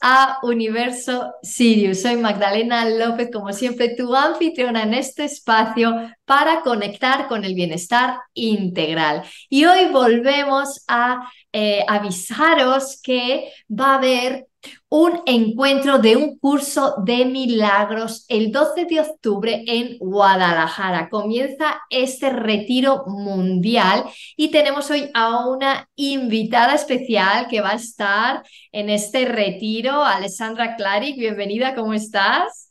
a Universo Sirius. Soy Magdalena López, como siempre, tu anfitriona en este espacio para conectar con el bienestar integral. Y hoy volvemos a eh, avisaros que va a haber un encuentro de un curso de milagros el 12 de octubre en Guadalajara. Comienza este retiro mundial y tenemos hoy a una invitada especial que va a estar en este retiro, Alessandra Claric. Bienvenida, ¿cómo estás?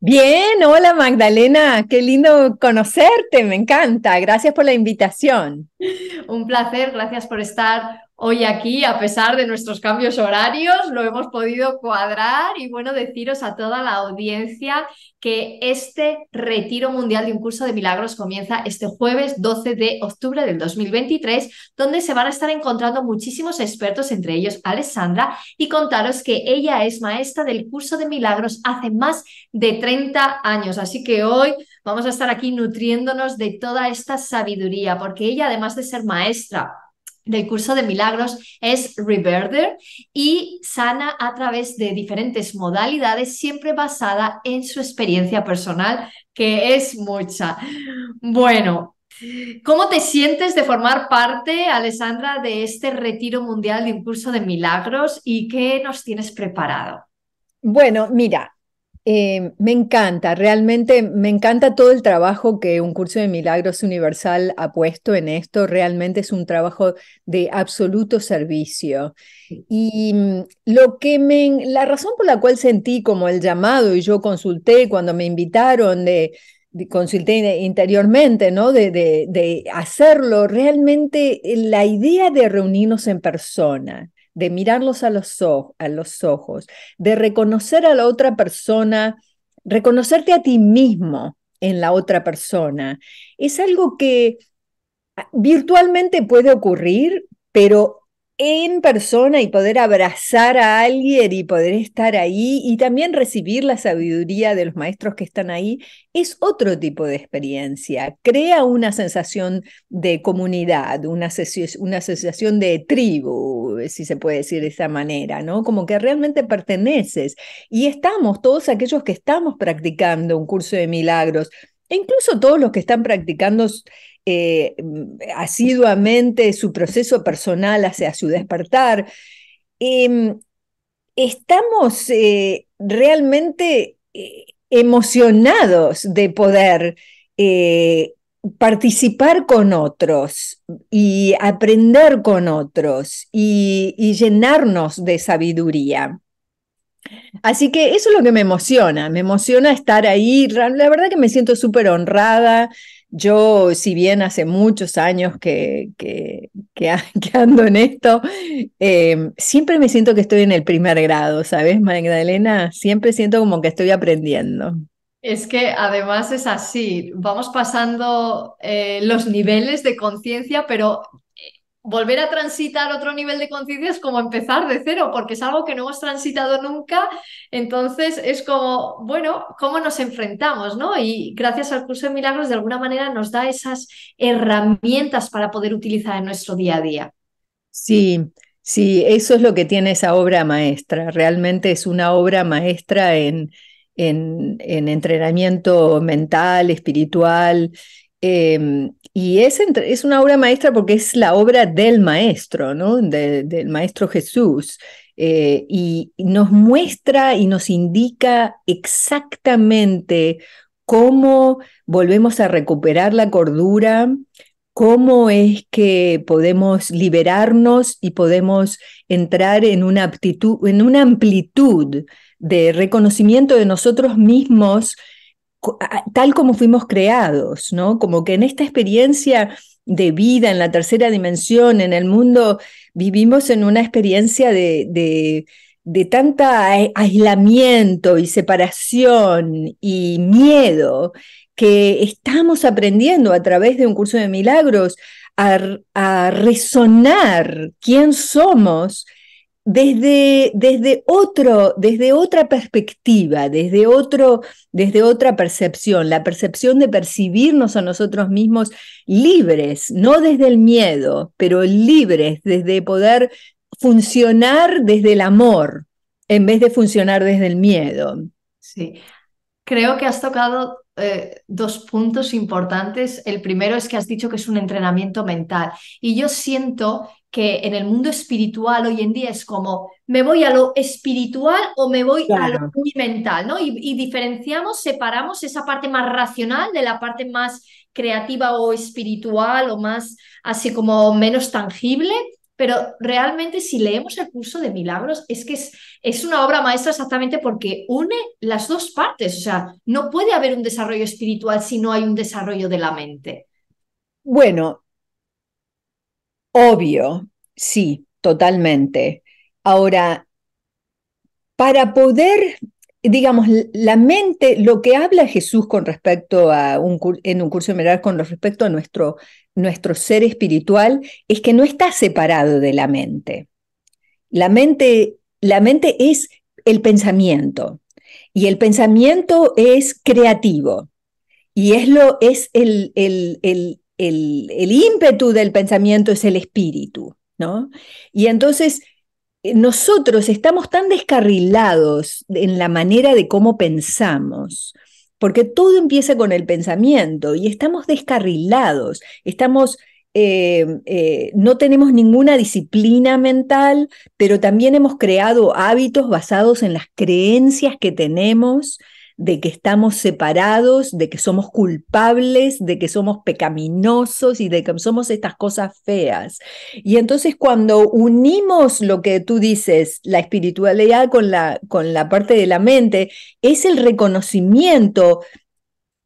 Bien, hola Magdalena, qué lindo conocerte, me encanta. Gracias por la invitación. Un placer, gracias por estar hoy aquí, a pesar de nuestros cambios horarios, lo hemos podido cuadrar y bueno, deciros a toda la audiencia que este retiro mundial de un curso de milagros comienza este jueves 12 de octubre del 2023, donde se van a estar encontrando muchísimos expertos, entre ellos Alessandra, y contaros que ella es maestra del curso de milagros hace más de 30 años, así que hoy Vamos a estar aquí nutriéndonos de toda esta sabiduría, porque ella, además de ser maestra, del curso de milagros es Reverder y sana a través de diferentes modalidades, siempre basada en su experiencia personal, que es mucha. Bueno, ¿cómo te sientes de formar parte, Alessandra, de este retiro mundial de un curso de milagros y qué nos tienes preparado? Bueno, mira, eh, me encanta, realmente me encanta todo el trabajo que un curso de milagros universal ha puesto en esto. Realmente es un trabajo de absoluto servicio. Y mm, lo que me, la razón por la cual sentí como el llamado y yo consulté cuando me invitaron de consulté interiormente, ¿no? De, de, hacerlo, realmente eh, la idea de reunirnos en persona, de mirarlos a los, a los ojos, de reconocer a la otra persona, reconocerte a ti mismo en la otra persona, es algo que ah, virtualmente puede ocurrir, pero en persona y poder abrazar a alguien y poder estar ahí y también recibir la sabiduría de los maestros que están ahí es otro tipo de experiencia. Crea una sensación de comunidad, una, una sensación de tribu, si se puede decir de esa manera, ¿no? Como que realmente perteneces. Y estamos, todos aquellos que estamos practicando un curso de milagros, e incluso todos los que están practicando eh, mm, asiduamente su proceso personal hacia su despertar. Em, estamos eh, realmente eh, emocionados de poder participar con otros y aprender con otros y, y, llenarnos de sabiduría. Así que eso es lo que me emociona, me emociona estar ahí, la verdad que me siento súper honrada yo, si bien hace muchos años que, que, ando en esto, em, siempre me siento que estoy en el primer grado, ¿sabes, Magdalena? Siempre siento como que estoy aprendiendo. Es que además es así, vamos pasando eh, los niveles de conciencia, pero volver a transitar otro nivel de conciencia es como empezar de cero, porque es algo que no hemos transitado nunca. Entonces es como, bueno, cómo nos enfrentamos, ¿no? Y gracias al curso de milagros, de alguna manera nos da esas herramientas para poder utilizar en nuestro día a día. Sí, sí, eso es lo que tiene esa obra maestra. Realmente es una obra maestra en, en, en entrenamiento mental, espiritual Em, y es, una obra maestra porque es la obra del maestro, del maestro Jesús. Eh, y nos muestra y nos indica exactamente cómo volvemos a recuperar la cordura, cómo es que podemos liberarnos y podemos entrar en una, en una amplitud de reconocimiento de nosotros mismos tal como fuimos creados, ¿no? Como que en esta experiencia de vida en la tercera dimensión, en el mundo, vivimos en una experiencia de, de, de tanta aislamiento y separación y miedo que estamos aprendiendo a través de un curso de milagros a, a resonar quién somos desde, desde, otro, desde otra perspectiva, desde, otro, desde otra percepción, la percepción de percibirnos a nosotros mismos libres, no desde el miedo, pero libres, desde poder funcionar desde el amor en vez de funcionar desde el miedo. Sí, creo que has tocado eh, dos puntos importantes. El primero es que has dicho que es un entrenamiento mental y yo siento que en el mundo espiritual hoy en día es como, ¿me voy a lo espiritual o me voy a lo mental? ¿no? Y, diferenciamos, separamos esa parte más racional de la parte más creativa o espiritual o más así como menos tangible. Pero realmente si leemos el curso de milagros es que es, es una obra maestra exactamente porque une las dos partes. O sea, no puede haber un desarrollo espiritual si no hay un desarrollo de la mente. Bueno, Obvio, sí, totalmente. Ahora, para poder, digamos, la mente, lo que habla Jesús con respecto a un, en un curso de con respecto a nuestro, nuestro ser espiritual, es que no está separado de la mente. La mente, la mente es el pensamiento y el pensamiento es creativo y es, lo, es el, el, el, el, ímpetu del pensamiento es el espíritu, ¿no? Y entonces eh, nosotros estamos tan descarrilados en la manera de cómo pensamos, porque todo empieza con el pensamiento y estamos descarrilados, estamos... Eh, eh, no tenemos ninguna disciplina mental, pero también hemos creado hábitos basados en las creencias que tenemos de que estamos separados, de que somos culpables, de que somos pecaminosos y de que somos estas cosas feas. Y entonces cuando unimos lo que tú dices, la espiritualidad con la, con la parte de la mente, es el reconocimiento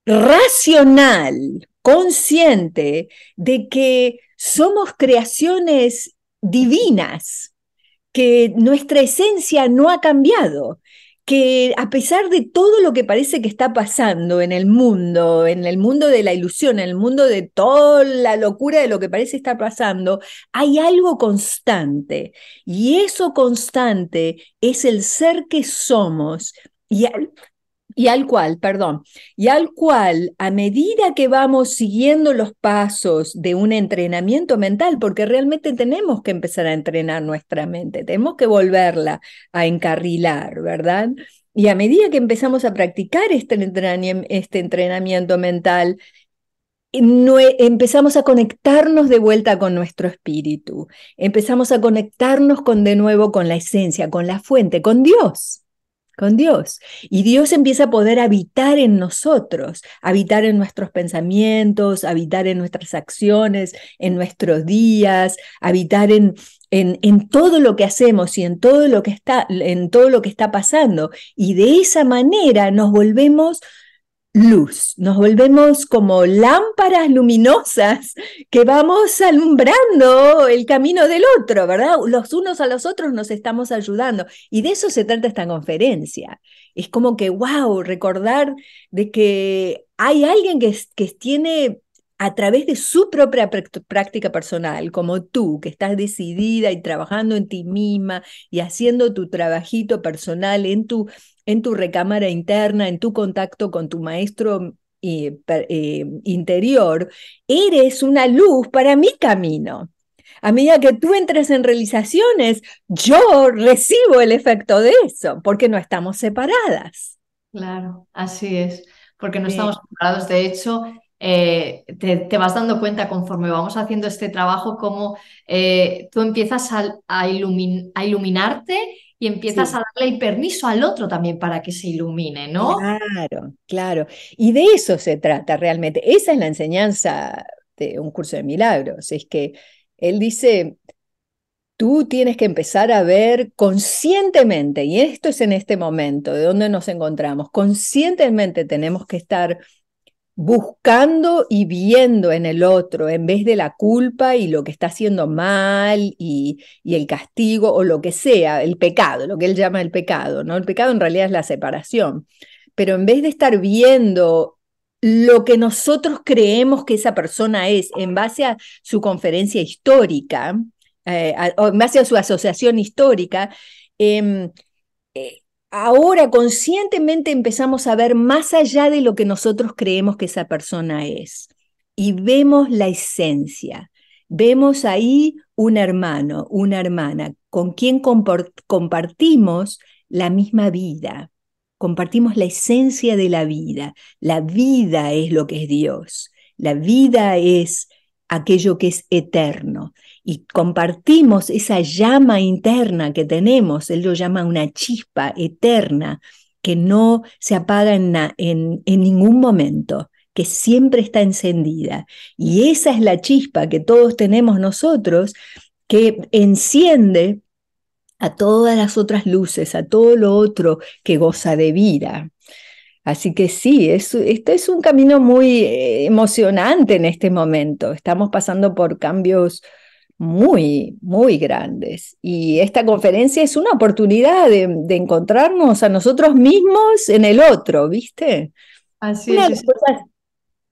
racional, consciente, de que somos creaciones divinas, que nuestra esencia no ha cambiado que a pesar de todo lo que parece que está pasando en el mundo, en el mundo de la ilusión, en el mundo de toda la locura de lo que parece estar pasando, hay algo constante. Y eso constante es el ser que somos. Y y al cual, perdón, y al cual a medida que vamos siguiendo los pasos de un entrenamiento mental, porque realmente tenemos que empezar a entrenar nuestra mente, tenemos que volverla a encarrilar, ¿verdad? Y a medida que empezamos a practicar este, este entrenamiento, mental, empezamos a conectarnos de vuelta con nuestro espíritu, empezamos a conectarnos con de nuevo con la esencia, con la fuente, con Dios con Dios. Y Dios empieza a poder habitar en nosotros, habitar en nuestros pensamientos, habitar en nuestras acciones, en nuestros días, habitar en, en, en, todo lo que hacemos y en todo lo que, está, en todo lo que está pasando. Y de esa manera nos volvemos luz, nos volvemos como lámparas luminosas que vamos alumbrando el camino del otro, ¿verdad? Los unos a los otros nos estamos ayudando y de eso se trata esta conferencia. Es como que, wow, recordar de que hay alguien que, que tiene a través de su propia práctica personal, como tú, que estás decidida y trabajando en ti misma y haciendo tu trabajito personal en tu en tu recámara interna, en tu contacto con tu maestro mm, eh, interior, eres una luz para mi camino. A medida que tú entres en realizaciones, yo recibo el efecto de eso, porque no estamos separadas. Claro, así es, porque no estamos separados. De hecho, eh, te, vas dando cuenta conforme vamos haciendo este trabajo, cómo eh, tú empiezas a iluminarte y empiezas a darle permiso al otro también para que se ilumine, ¿no? Claro, claro. Y de eso se trata realmente. Esa es la enseñanza de un curso de milagros. Es que él dice, tú tienes que empezar a ver conscientemente, y esto es en este momento, de donde nos encontramos, conscientemente tenemos que estar buscando y viendo en el otro, en vez de la culpa y lo que está haciendo mal y, el castigo o lo que sea, el pecado, lo que él llama el pecado, ¿no? El pecado en realidad es la separación, pero en vez de estar viendo lo que nosotros creemos que esa persona es en base a su conferencia histórica, eh, o en base a su asociación histórica, em, ahora conscientemente empezamos a ver más allá de lo que nosotros creemos que esa persona es y vemos la esencia. Vemos ahí un hermano, una hermana, con quien compartimos la misma vida, compartimos la esencia de la vida. La vida es lo que es Dios, la vida es aquello que es eterno. Y compartimos esa llama interna que tenemos, él lo llama una chispa eterna, que no se apaga en, en, ningún momento, que siempre está encendida. Y esa es la chispa que todos tenemos nosotros, que enciende a todas las otras luces, a todo lo otro que goza de vida. Así que sí, esto este es un camino muy eh, emocionante en este momento. Estamos pasando por cambios muy, muy grandes. Y esta conferencia es una oportunidad de, encontrarnos a nosotros mismos en el otro, ¿viste? Así es.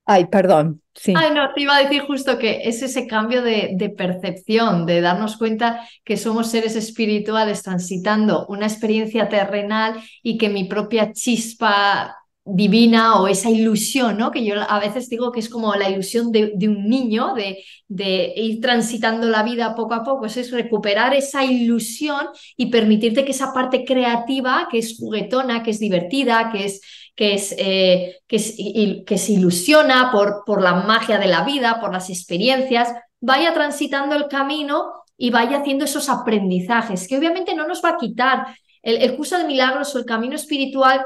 Ay, perdón. Sí. Ay, no, te iba a decir justo que es ese cambio de, de percepción, de darnos cuenta que somos seres espirituales transitando una experiencia terrenal y que mi propia chispa divina o esa ilusión, ¿no? Que yo a veces digo que es como la ilusión de, un niño, de, ir transitando la vida poco a poco, pues es, recuperar esa ilusión y permitirte que esa parte creativa, que es juguetona, que es divertida, que es que es, eh, que, que se ilusiona por, por la magia de la vida, por las experiencias, vaya transitando el camino y vaya haciendo esos aprendizajes, que obviamente no nos va a quitar el curso de milagros o el camino espiritual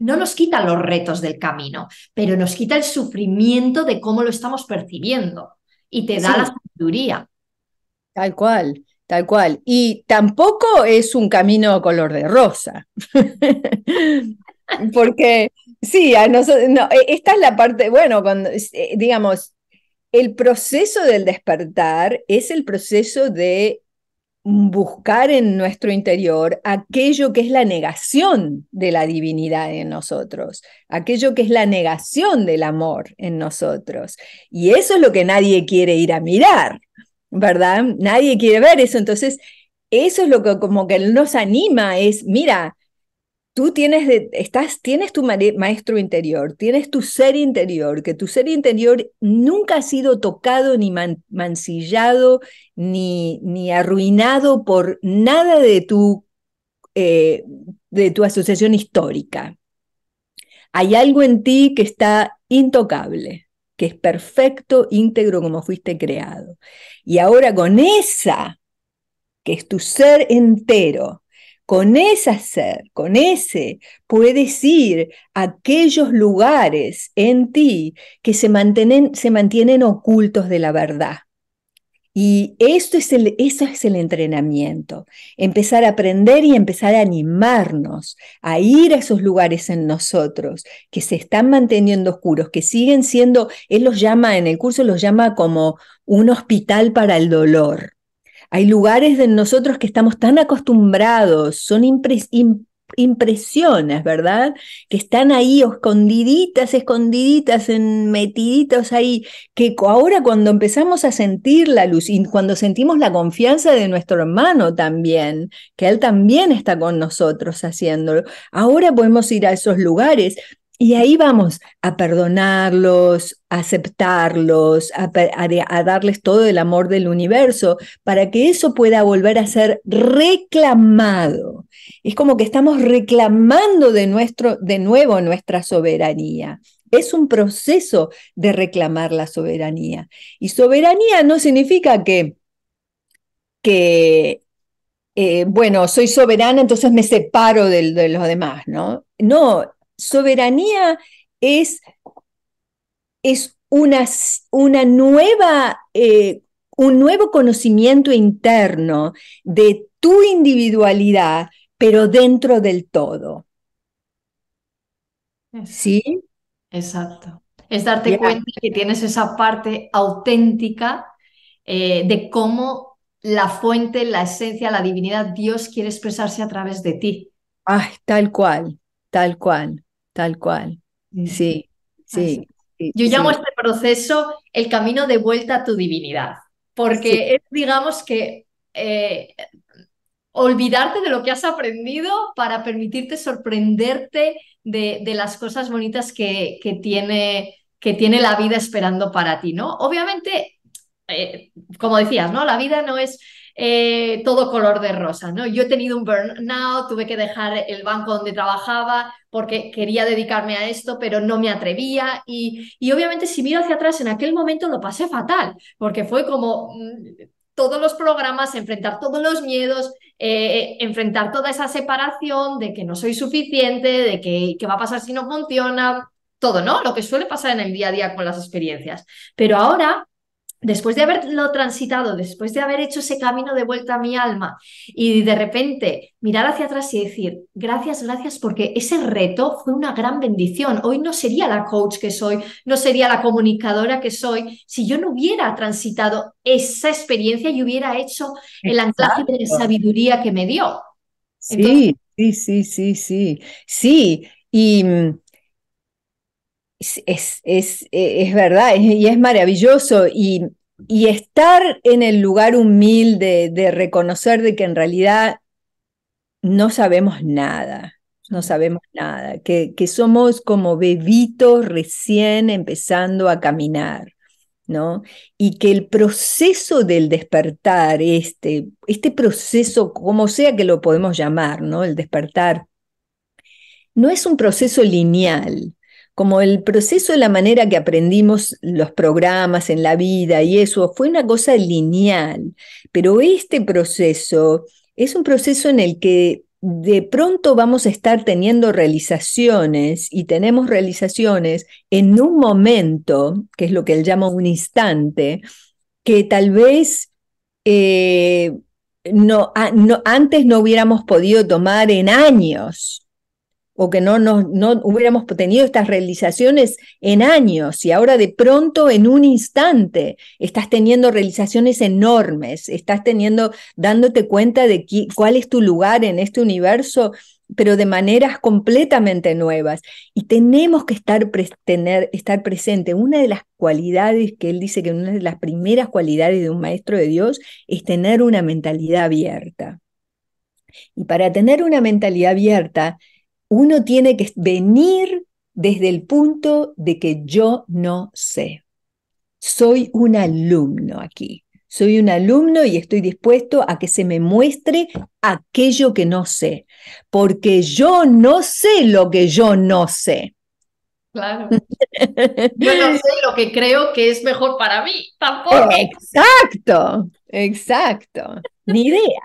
no nos quita los retos del camino, pero nos quita el sufrimiento de cómo lo estamos percibiendo y te da la sabiduría. Tal cual, tal cual. Y tampoco es un camino color de rosa. Porque sí, e, esta es la parte, bueno, cuando, eh, digamos, el proceso del despertar es el proceso de buscar en nuestro interior aquello que es la negación de la divinidad en nosotros, aquello que es la negación del amor en nosotros. Y eso es lo que nadie quiere ir a mirar, ¿verdad? Nadie quiere ver eso. Entonces, eso es lo que como que nos anima, es, mira, tú tienes, estás, tienes tu maestro interior, tienes tu ser interior, que tu ser interior nunca ha sido tocado ni mancillado ni, ni arruinado por nada de tu, eh, de tu asociación histórica. Hay algo en ti que está intocable, que es perfecto, íntegro como fuiste creado. Y ahora con esa, que es tu ser entero, con ese ser, con ese, puedes ir a aquellos lugares en ti que se mantienen, se mantienen ocultos de la verdad. Y esto es eso es el entrenamiento, empezar a aprender y empezar a animarnos, a ir a esos lugares en nosotros que se están manteniendo oscuros, que siguen siendo, él los llama, en el curso los llama como un hospital para el dolor. Hay lugares de nosotros que estamos tan acostumbrados, son impresiones, ¿verdad? Que están ahí escondiditas, escondiditas, en, metiditas ahí, que ahora cuando empezamos a sentir la luz y cuando sentimos la confianza de nuestro hermano también, que él también está con nosotros haciéndolo, ahora podemos ir a esos lugares y ahí vamos a perdonarlos, a aceptarlos, a, darles todo el amor del universo para que eso pueda volver a ser reclamado. Es como que estamos reclamando de, nuestro, de nuevo nuestra soberanía. Es un proceso de reclamar la soberanía. Y soberanía no significa que, que eh, bueno, soy soberana, entonces me separo de los demás, ¿no? No, soberanía es, es una, una nueva, eh, un nuevo conocimiento interno de tu individualidad, pero dentro del todo. ¿Sí? Exacto. Es darte cuenta que tienes esa parte auténtica eh, de cómo la fuente, la esencia, la divinidad, Dios quiere expresarse a través de ti. Ay, tal cual, tal cual tal cual. Sí, sí. Yo llamo este proceso el camino de vuelta a tu divinidad, porque es, digamos que, eh, olvidarte de lo que has aprendido para permitirte sorprenderte de, de las cosas bonitas que, que, tiene, que tiene la vida esperando para ti, ¿no? Obviamente, eh, como decías, ¿no? La vida no es... Eh, todo color de rosa, ¿no? Yo he tenido un burnout, tuve que dejar el banco donde trabajaba, porque quería dedicarme a esto, pero no me atrevía. Y, obviamente si miro hacia atrás, en aquel momento lo pasé fatal, porque fue como mm, todos los programas, enfrentar todos los miedos, eh, enfrentar toda esa separación de que no soy suficiente, de que qué va a pasar si no funciona, todo, ¿no? Lo que suele pasar en el día a día con las experiencias. Pero ahora después de haberlo transitado, después de haber hecho ese camino de vuelta a mi alma y de repente mirar hacia atrás y decir, gracias, gracias, porque ese reto fue una gran bendición. Hoy no sería la coach que soy, no sería la comunicadora que soy, si yo no hubiera transitado esa experiencia y hubiera hecho el anclaje de sabiduría que me dio. sí, sí, sí, sí, sí. Sí, y mm, es, es, es, eh, verdad y es maravilloso. Y, y, estar en el lugar humilde de reconocer de que en realidad no sabemos nada, no sabemos nada, que, que somos como bebitos recién empezando a caminar. ¿No? Y que el proceso del despertar, este, este proceso, como sea que lo podemos llamar, ¿no? El despertar, no es un proceso lineal, como el proceso de la manera que aprendimos los programas en la vida y eso fue una cosa lineal, pero este proceso es un proceso en el que de pronto vamos a estar teniendo realizaciones y tenemos realizaciones en un momento, que es lo que él llama un instante, que tal vez eh, antes no hubiéramos podido tomar en años o que no, no, hubiéramos tenido estas realizaciones en años y ahora de pronto en un instante estás teniendo realizaciones enormes, estás teniendo, dándote cuenta de cuál es tu lugar en este universo pero de maneras completamente nuevas. Y tenemos que estar, presentes. estar presente. Una de las cualidades que él dice que una de las primeras cualidades de un maestro de Dios es tener una mentalidad abierta. Y para tener una mentalidad abierta uno tiene que venir desde el punto de que yo no sé. Soy un alumno aquí. Soy un alumno y estoy dispuesto a que se me muestre aquello que no sé, porque yo no sé lo que yo no sé. Claro. Yo no sé lo que creo que es mejor para mí, tampoco. Exacto, exacto. Ni idea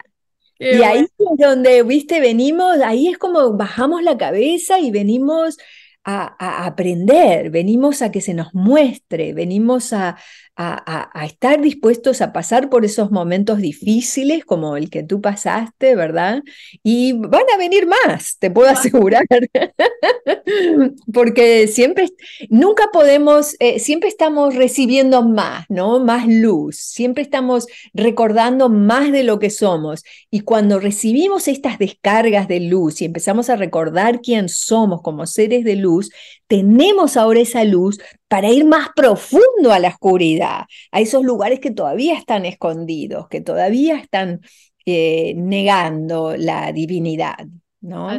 y ahí es donde, viste, venimos, ahí es como bajamos la cabeza y venimos a, aprender, venimos a que se nos muestre, venimos a, a, estar dispuestos a pasar por esos momentos difíciles como el que tú pasaste, ¿verdad? Y van a venir más, te puedo asegurar, porque siempre, nunca podemos, eh, siempre estamos recibiendo más, ¿no? Más luz, siempre estamos recordando más de lo que somos. Y cuando recibimos estas descargas de luz y empezamos a recordar quién somos como seres de luz, tenemos ahora esa luz para ir más profundo a la oscuridad, a esos lugares que todavía están escondidos, que todavía están eh, negando la divinidad. ¿no?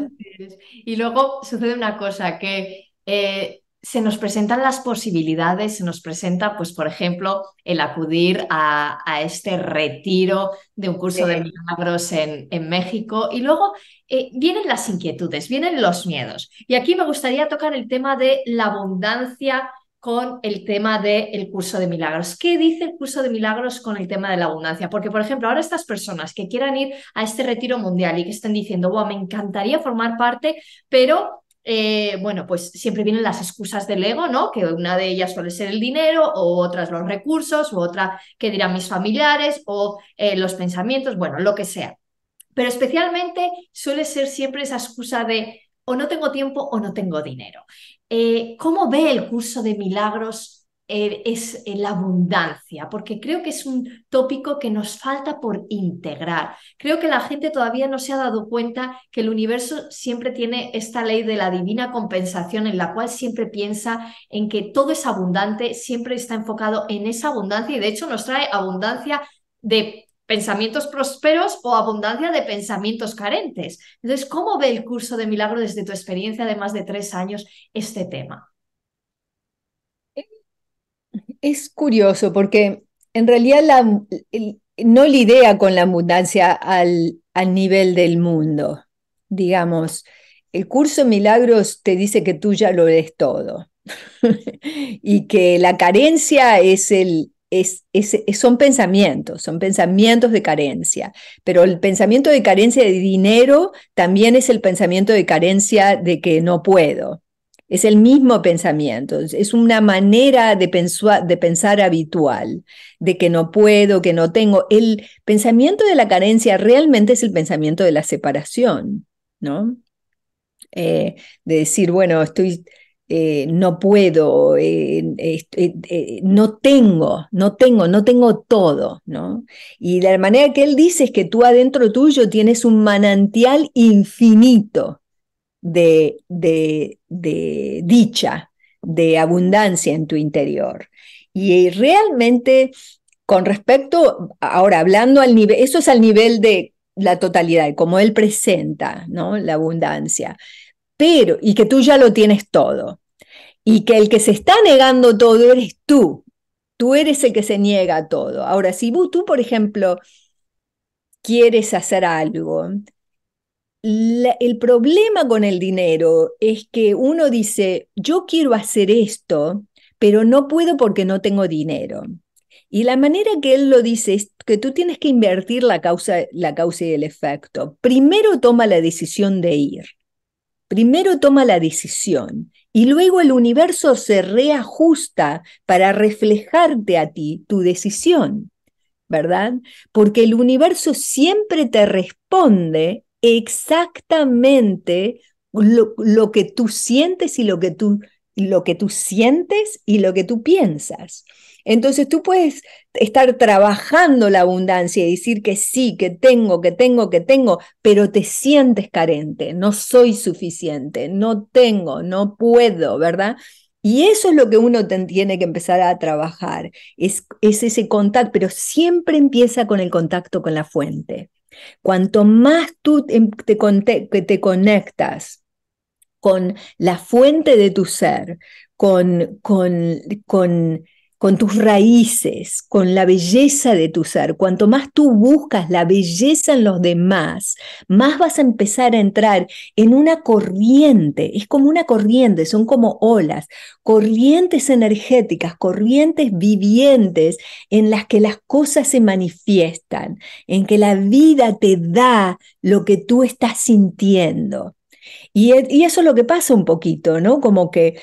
Y luego sucede una cosa que eh, se nos presentan las posibilidades, se nos presenta, pues, por ejemplo, el acudir a, este retiro de un curso de milagros en, en, México. Y luego eh, vienen las inquietudes, vienen los miedos. Y aquí me gustaría tocar el tema de la abundancia con el tema del el curso de milagros. ¿Qué dice el curso de milagros con el tema de la abundancia? Porque, por ejemplo, ahora estas personas que quieran ir a este retiro mundial y que estén diciendo, wow, me encantaría formar parte, pero eh, bueno, pues siempre vienen las excusas del ego, ¿no? Que una de ellas suele ser el dinero, o otras los recursos, o otra que dirán mis familiares, o eh, los pensamientos, bueno, lo que sea. Pero especialmente suele ser siempre esa excusa de o no tengo tiempo o no tengo dinero. Eh, ¿Cómo ve el curso de milagros eh, es eh, la abundancia, porque creo que es un tópico que nos falta por integrar. Creo que la gente todavía no se ha dado cuenta que el universo siempre tiene esta ley de la divina compensación en la cual siempre piensa en que todo es abundante, siempre está enfocado en esa abundancia y de hecho nos trae abundancia de pensamientos prósperos o abundancia de pensamientos carentes. Entonces, ¿cómo ve el curso de milagro desde tu experiencia de más de tres años este tema? es curioso porque en realidad la, no lidia con la abundancia al, nivel del mundo, digamos. El curso Milagros te dice que tú ya lo eres todo y que la carencia es el, son pensamientos, son pensamientos de carencia, pero el pensamiento de carencia de dinero también es el pensamiento de carencia de que no puedo. Es el mismo pensamiento, es una manera de, pensar, habitual, de que no puedo, que no tengo. El pensamiento de la carencia realmente es el pensamiento de la separación, ¿no? Eh, de decir, bueno, estoy, eh, no puedo, eh, no tengo, no tengo, no tengo todo, ¿no? Y la manera que él dice es que tú adentro tuyo tienes un manantial infinito de, de, dicha, de abundancia en tu interior. Y realmente, con respecto, ahora hablando al nivel, eso es al nivel de la totalidad, como él presenta, ¿no? La abundancia. Pero, y que tú ya lo tienes todo. Y que el que se está negando todo eres tú. Tú eres el que se niega a todo. Ahora, si tú, por ejemplo, quieres hacer algo el problema con el dinero es que uno dice, yo quiero hacer esto, pero no puedo porque no tengo dinero. Y la manera que él lo dice es que tú tienes que invertir la causa, la causa y el efecto. Primero toma la decisión de ir. Primero toma la decisión y luego el universo se reajusta para reflejarte a ti tu decisión, ¿verdad? Porque el universo siempre te responde exactamente lo, que tú sientes y lo que tú, lo que tú sientes y lo que tú piensas. Entonces tú puedes estar trabajando la abundancia y decir que sí, que tengo, que tengo, que tengo, pero te sientes carente, no soy suficiente, no tengo, no puedo, ¿verdad? Y eso es lo que uno tiene que empezar a trabajar, es, es, ese contacto, pero siempre empieza con el contacto con la fuente. Cuanto más tú em, te, conectas con la fuente de tu ser, con con tus raíces, con la belleza de tu ser. Cuanto más tú buscas la belleza en los demás, más vas a empezar a entrar en una corriente. Es como una corriente, son como olas, corrientes energéticas, corrientes vivientes en las que las cosas se manifiestan, en que la vida te da lo que tú estás sintiendo. Y, y eso es lo que pasa un poquito, ¿no? Como que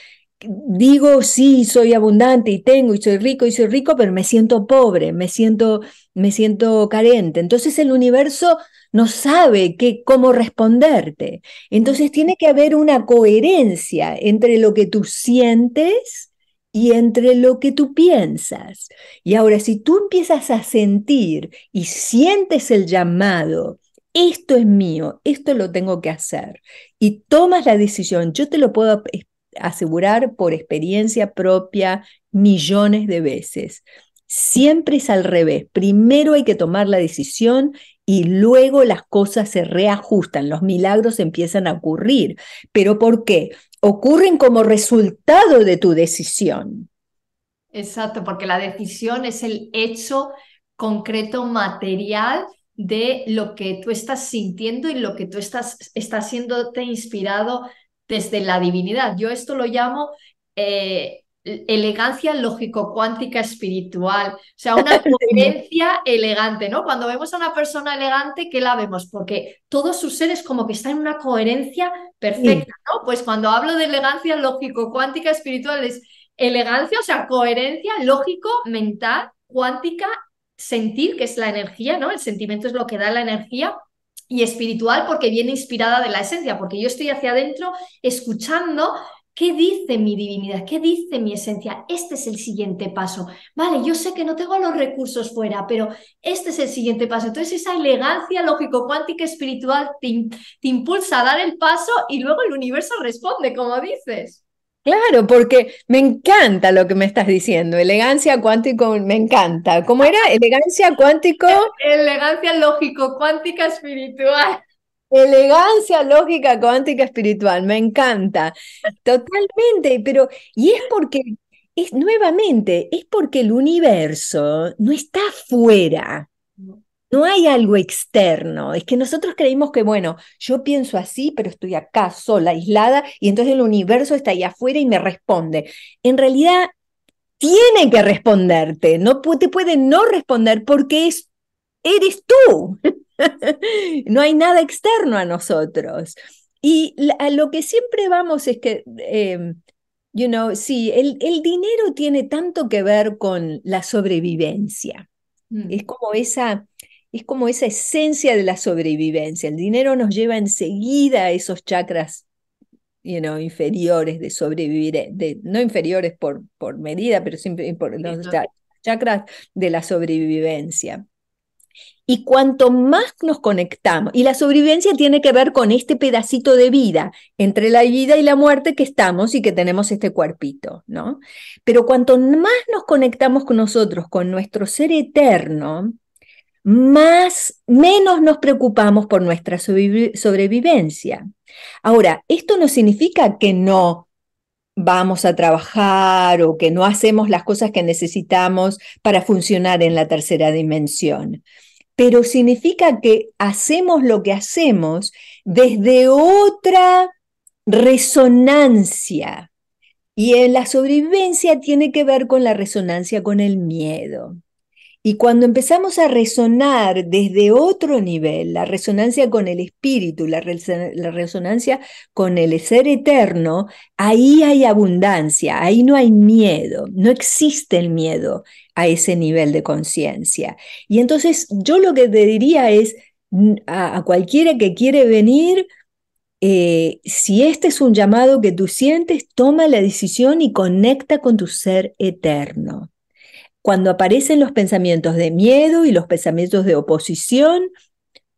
digo, sí, soy abundante y tengo y soy rico y soy rico, pero me siento pobre, me siento, me siento carente. Entonces el universo no sabe qué, cómo responderte. Entonces tiene que haber una coherencia entre lo que tú sientes y entre lo que tú piensas. Y ahora, si tú empiezas a sentir y sientes el llamado, esto es mío, esto lo tengo que hacer, y tomas la decisión, yo te lo puedo asegurar por experiencia propia millones de veces. Siempre es al revés. Primero hay que tomar la decisión y luego las cosas se reajustan, los milagros empiezan a ocurrir. ¿Pero por qué? Ocurren como resultado de tu decisión. Exacto, porque la decisión es el hecho concreto, material de lo que tú estás sintiendo y lo que tú estás, estás siéndote inspirado desde la divinidad. Yo esto lo llamo eh, elegancia lógico-cuántica espiritual, o sea, una coherencia elegante, ¿no? Cuando vemos a una persona elegante, ¿qué la vemos? Porque todos sus seres como que están en una coherencia perfecta, ¿no? Pues cuando hablo de elegancia lógico-cuántica espiritual es elegancia, o sea, coherencia lógico, mental, cuántica, sentir, que es la energía, ¿no? El sentimiento es lo que da la energía y espiritual porque viene inspirada de la esencia, porque yo estoy hacia adentro escuchando qué dice mi divinidad, qué dice mi esencia. Este es el siguiente paso. Vale, yo sé que no tengo los recursos fuera, pero este es el siguiente paso. Entonces esa elegancia lógico-cuántica espiritual te, te impulsa a dar el paso y luego el universo responde, como dices. Claro, porque me encanta lo que me estás diciendo. Elegancia cuántico, me encanta. ¿Cómo era? Elegancia cuántico. Elegancia lógico, cuántica espiritual. Elegancia lógica cuántica espiritual, me encanta. Totalmente, pero y es porque es nuevamente, es porque el universo no está fuera. No hay algo externo, es que nosotros creímos que, bueno, yo pienso así, pero estoy acá sola, aislada, y entonces el universo está ahí afuera y me responde. En realidad, tiene que responderte, no te puede no responder porque eres tú. no hay nada externo a nosotros. Y a lo que siempre vamos es que, em, you know, sí, el, el dinero tiene tanto que ver con la sobrevivencia. Mm. Es como esa, es como esa esencia de la sobrevivencia. El dinero nos lleva enseguida a esos chakras inferiores de sobrevivir, eh, no inferiores por, por medida, pero siempre por los chakras de la sobrevivencia. Y cuanto más nos conectamos, y la sobrevivencia tiene que ver con este pedacito de vida, entre la vida y la muerte que estamos y que tenemos este cuerpito, ¿no? Pero cuanto más nos conectamos con nosotros, con nuestro ser eterno, más, menos nos preocupamos por nuestra sobrevivencia. Ahora, esto no significa que no vamos a trabajar o que no hacemos las cosas que necesitamos para funcionar en la tercera dimensión, pero significa que hacemos lo que hacemos desde otra resonancia. Y la sobrevivencia tiene que ver con la resonancia con el miedo. Y cuando empezamos a resonar desde otro nivel, la resonancia con el espíritu, la, resonancia con el ser eterno, ahí hay abundancia, ahí no hay miedo, no existe el miedo a ese nivel de conciencia. Y entonces yo lo que te diría es a, cualquiera que quiere venir, eh, si este es un llamado que tú sientes, toma la decisión y conecta con tu ser eterno. Cuando aparecen los pensamientos de miedo y los pensamientos de oposición,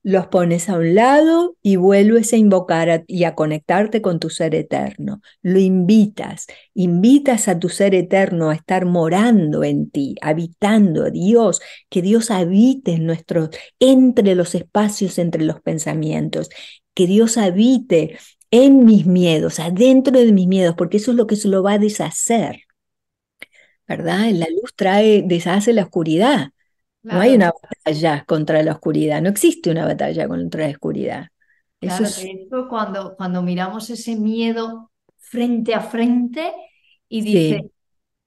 los pones a un lado y vuelves a invocar y a conectarte con tu ser eterno. Lo invitas, invitas a tu ser eterno a estar morando en ti, habitando a Dios, que Dios habite en nuestro entre los espacios, entre los pensamientos, que Dios habite en mis miedos, adentro de mis miedos, porque eso es lo que se lo va a deshacer. ¿verdad? La luz trae, deshace la oscuridad. No hay una batalla contra la oscuridad, no existe una batalla contra la oscuridad. Eso es... cuando, cuando miramos ese miedo frente a frente y dice,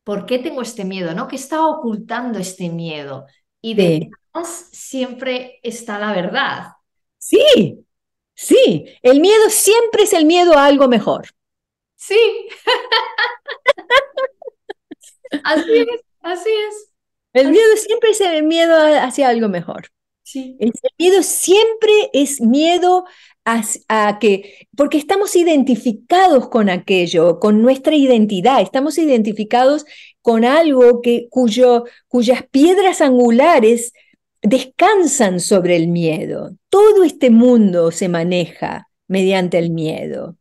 ¿por qué tengo este miedo? ¿No? ¿Qué está ocultando este miedo? Y de siempre está la verdad. Sí, sí. El miedo siempre es el miedo a algo mejor. Sí. Así es, así es. El miedo siempre es el miedo hacia algo mejor. Sí. El miedo siempre es miedo a, a, que, porque estamos identificados con aquello, con nuestra identidad, estamos identificados con algo que, cuyas piedras angulares descansan sobre el miedo. Todo este mundo se maneja mediante el miedo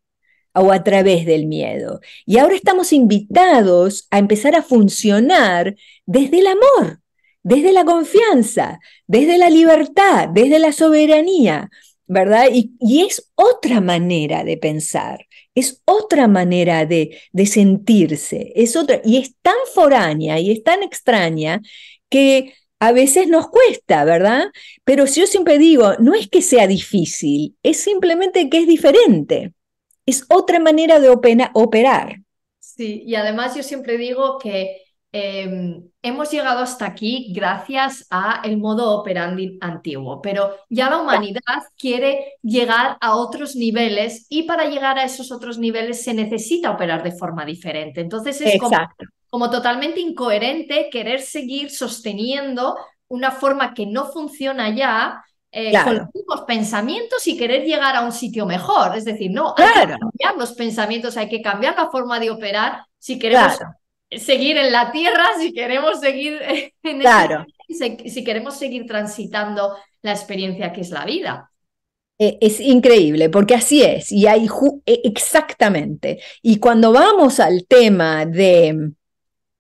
o a través del miedo. Y ahora estamos invitados a empezar a funcionar desde el amor, desde la confianza, desde la libertad, desde la soberanía, ¿verdad? Y, es otra manera de pensar, es otra manera de, de sentirse, es otra, y es tan foránea y es tan extraña que a veces nos cuesta, ¿verdad? Pero si yo siempre digo, no es que sea difícil, es simplemente que es diferente es otra manera de operar. Sí, y además yo siempre digo que em, hemos llegado hasta aquí gracias a el modo operandi antiguo, pero ya la humanidad quiere llegar a otros niveles y para llegar a esos otros niveles se necesita operar de forma diferente. Entonces es como totalmente incoherente querer seguir sosteniendo una forma que no funciona ya eh, con los mismos pensamientos y querer llegar a un sitio mejor. Es decir, no, hay que cambiar los pensamientos, hay que cambiar la forma de operar si queremos seguir en la tierra, si queremos seguir en este si, si queremos seguir transitando la experiencia que es la vida. E, es increíble, porque así es, y hay e, exactamente. Y cuando vamos al tema de,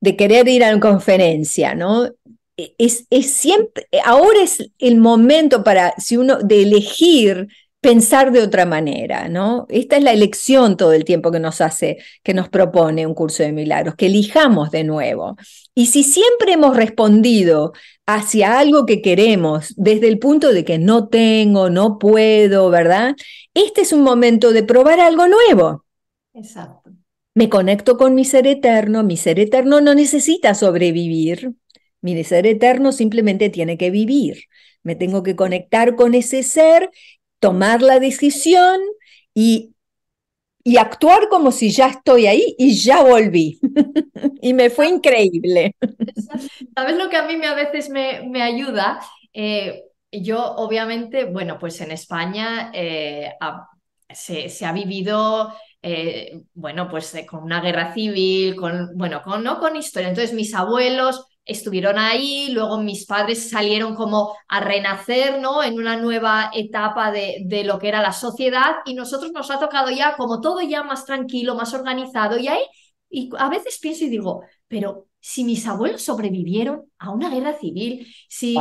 de querer ir a una conferencia, ¿no? Eh, es, siempre, eh, ahora es el momento para, si uno, de elegir pensar de otra manera, ¿no? Esta es la elección todo el tiempo que nos hace, que nos propone un curso de milagros, que elijamos de nuevo. Y si siempre hemos respondido hacia algo que queremos desde el punto de que no tengo, no puedo, ¿verdad? Este es un momento de probar algo nuevo. Exacto. Me conecto con mi ser eterno, mi ser eterno no necesita sobrevivir, mi ser eterno simplemente tiene que vivir. Me tengo que conectar con ese ser, tomar la decisión y, y actuar como si ya estoy ahí y ya volví. y me fue increíble. ¿Sabes lo que a mí me, a veces me, ayuda? Eh, yo obviamente, bueno, pues en España eh, se, ha vivido eh, bueno, pues con una guerra civil, con, bueno, con, no con historia. Entonces mis abuelos, estuvieron ahí, luego mis padres salieron como a renacer, ¿no? En una nueva etapa de, lo que era la sociedad y nosotros nos ha tocado ya como todo ya más tranquilo, más organizado y ahí, y a veces pienso y digo, pero si mis abuelos sobrevivieron a una guerra civil, si,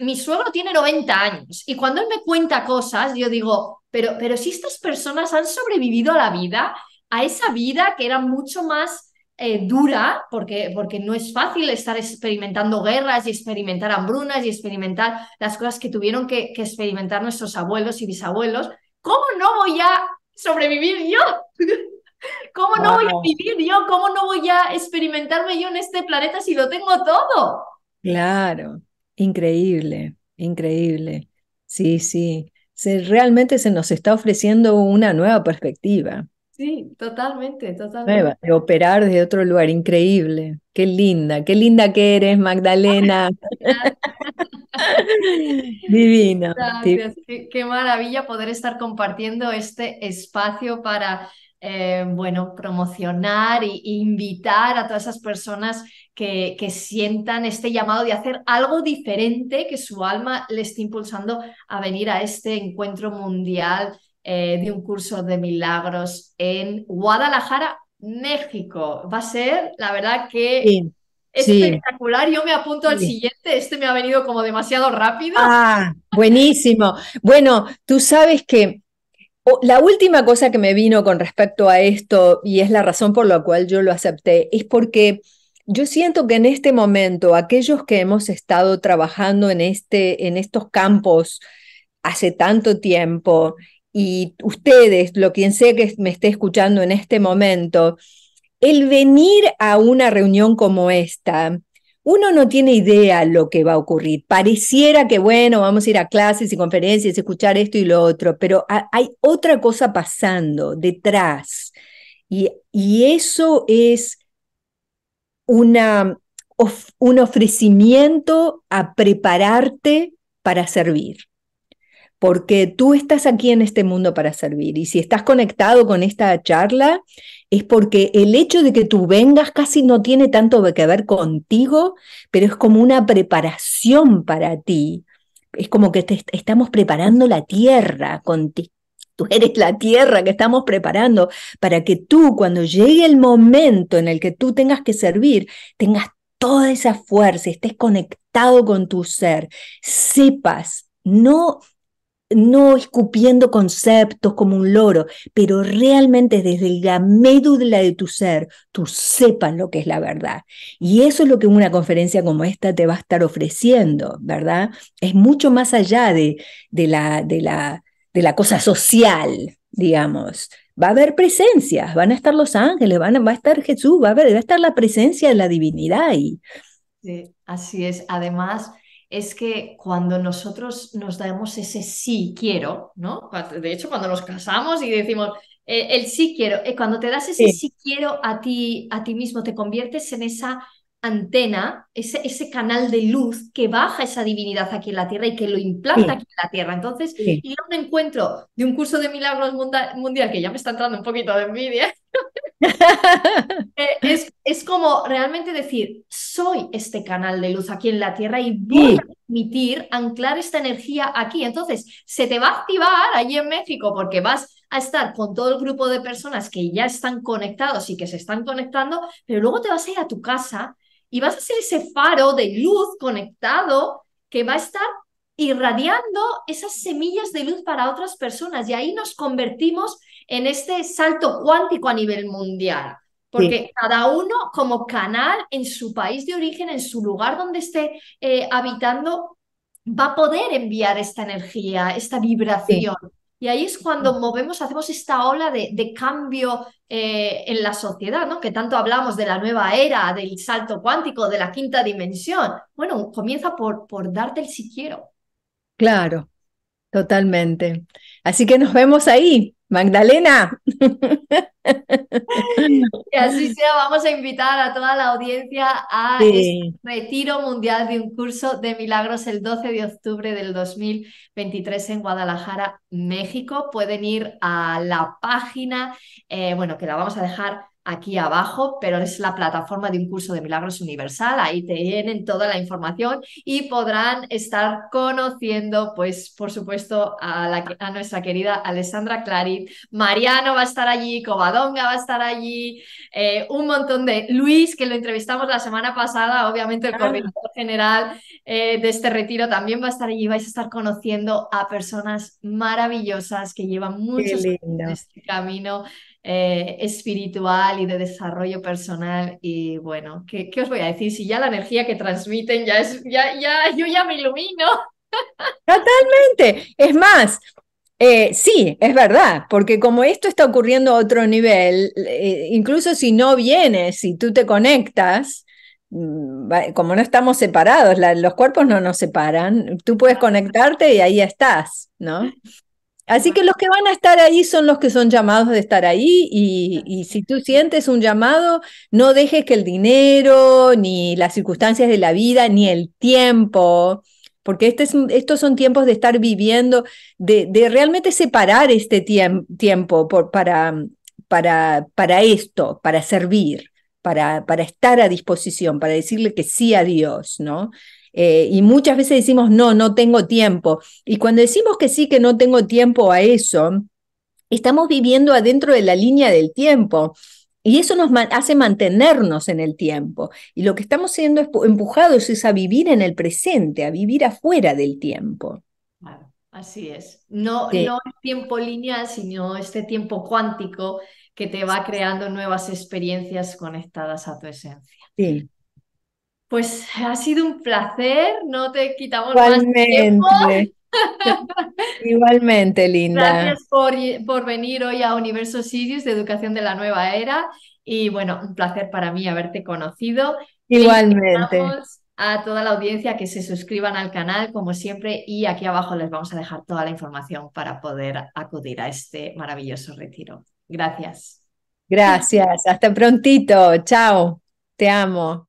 mi suegro tiene 90 años y cuando él me cuenta cosas, yo digo, pero, pero si estas personas han sobrevivido a la vida, a esa vida que era mucho más eh, dura, porque, porque no es fácil estar experimentando guerras y experimentar hambrunas y experimentar las cosas que tuvieron que, experimentar nuestros abuelos y bisabuelos, ¿cómo no voy a sobrevivir yo? ¿Cómo no voy a vivir yo? ¿Cómo no voy a experimentarme yo en este planeta si lo tengo todo? Claro, increíble, increíble. Sí, sí. Se, realmente se nos está ofreciendo una nueva perspectiva. Sí, totalmente, totalmente. de operar desde otro lugar, increíble. Qué linda, qué linda que eres, Magdalena. Divina. Gracias. Qué, maravilla poder estar compartiendo este espacio para, eh, bueno, promocionar e invitar a todas esas personas que, que, sientan este llamado de hacer algo diferente que su alma le esté impulsando a venir a este encuentro mundial eh, de un curso de milagros en Guadalajara, México. Va a ser, la verdad que... es espectacular, yo me apunto al siguiente, este me ha venido como demasiado rápido. Ah, buenísimo. Bueno, tú sabes que la última cosa que me vino con respecto a esto, y es la razón por la cual yo lo acepté, es porque yo siento que en este momento aquellos que hemos estado trabajando en, este, en estos campos hace tanto tiempo y ustedes, lo quien sé que me esté escuchando en este momento, el venir a una reunión como esta, uno no tiene idea lo que va a ocurrir. Pareciera que, bueno, vamos a ir a clases y conferencias, escuchar esto y lo otro, pero hay otra cosa pasando detrás. Y, eso es una, un ofrecimiento a prepararte para servir porque tú estás aquí en este mundo para servir y si estás conectado con esta charla es porque el hecho de que tú vengas casi no tiene tanto que ver contigo, pero es como una preparación para ti. Es como que estamos preparando la tierra contigo. Tú eres la tierra que estamos preparando para que tú, cuando llegue el momento en el que tú tengas que servir, tengas toda esa fuerza, estés conectado con tu ser, sepas, no no escupiendo conceptos como un loro, pero realmente desde la médula de tu ser, tú sepas lo que es la verdad. Y eso es lo que una conferencia como esta te va a estar ofreciendo, ¿verdad? Es mucho más allá de, de, la, de, la, de la cosa social, digamos. Va a haber presencias, van a estar los ángeles, van va a estar Jesús, va a, haber, va a estar la presencia de la divinidad ahí. Sí, así es. Además, es que cuando nosotros nos damos ese sí quiero, ¿no? De hecho, cuando nos casamos y decimos eh, el sí quiero, eh, cuando te das ese sí. quiero a ti, a ti mismo, te conviertes en esa antena, ese, ese, canal de luz que baja esa divinidad aquí en la tierra y que lo implanta aquí en la tierra. Entonces, y un encuentro de un curso de milagros mundial, que ya me está entrando un poquito de envidia, Eh, es, como realmente decir, soy este canal de luz aquí en la Tierra y voy a permitir anclar esta energía aquí. Entonces, se te va a activar allí en México porque vas a estar con todo el grupo de personas que ya están conectados y que se están conectando, pero luego te vas a ir a tu casa y vas a ser ese faro de luz conectado que va a estar irradiando esas semillas de luz para otras personas y ahí nos convertimos en este salto cuántico a nivel mundial. Porque cada uno como canal en su país de origen, en su lugar donde esté eh, habitando, va a poder enviar esta energía, esta vibración. Y ahí es cuando movemos, hacemos esta ola de, cambio eh, en la sociedad, ¿no? Que tanto hablamos de la nueva era, del salto cuántico, de la quinta dimensión. Bueno, comienza por, por darte el si quiero. Claro, totalmente. Así que nos vemos ahí, Magdalena. Y así sea, vamos a invitar a toda la audiencia a este retiro mundial de un curso de milagros el 12 de octubre del 2023 en Guadalajara, México. Pueden ir a la página, eh, bueno, que la vamos a dejar aquí abajo, pero es la plataforma de un curso de milagros universal, ahí tienen toda la información y podrán estar conociendo, pues por supuesto, a, la, nuestra querida Alessandra Clarit, Mariano va a estar allí, Covadonga va a estar allí, eh, un montón de Luis, que lo entrevistamos la semana pasada, obviamente el ah. coordinador general eh, de este retiro también va a estar allí, vais a estar conociendo a personas maravillosas que llevan muchos años en este camino eh, espiritual y de desarrollo personal. Y bueno, ¿qué, os voy a decir? Si ya la energía que transmiten ya es, ya, ya, yo ya me ilumino. Totalmente. Es más, eh, sí, es verdad, porque como esto está ocurriendo a otro nivel, eh, incluso si no vienes, si tú te conectas, mm, como no estamos separados, los cuerpos no nos separan, tú puedes conectarte y ahí estás, ¿no? Así que los que van a estar ahí son los que son llamados de estar ahí y, si tú sientes un llamado, no dejes que el dinero, ni las circunstancias de la vida, ni el tiempo, porque este estos son tiempos de estar viviendo, de, realmente separar este tiempo para, para, para esto, para servir, para, para estar a disposición, para decirle que sí a Dios, ¿no? Eh, y muchas veces decimos, no, no tengo tiempo. Y cuando decimos que sí, que no tengo tiempo a eso, estamos viviendo adentro de la línea del tiempo. Y eso nos hace mantenernos en el tiempo. Y lo que estamos siendo empujados es a vivir en el presente, a vivir afuera del tiempo. así es. No, no el tiempo lineal, sino este tiempo cuántico que te va creando nuevas experiencias conectadas a tu esencia. Sí. Pues ha sido un placer, no te quitamos Igualmente. más tiempo. Igualmente, linda. Gracias por, por, venir hoy a Universo Sirius de Educación de la Nueva Era y bueno, un placer para mí haberte conocido. Igualmente. A toda la audiencia que se suscriban al canal, como siempre, y aquí abajo les vamos a dejar toda la información para poder acudir a este maravilloso retiro. Gracias. Gracias. Hasta prontito. Chao. Te amo.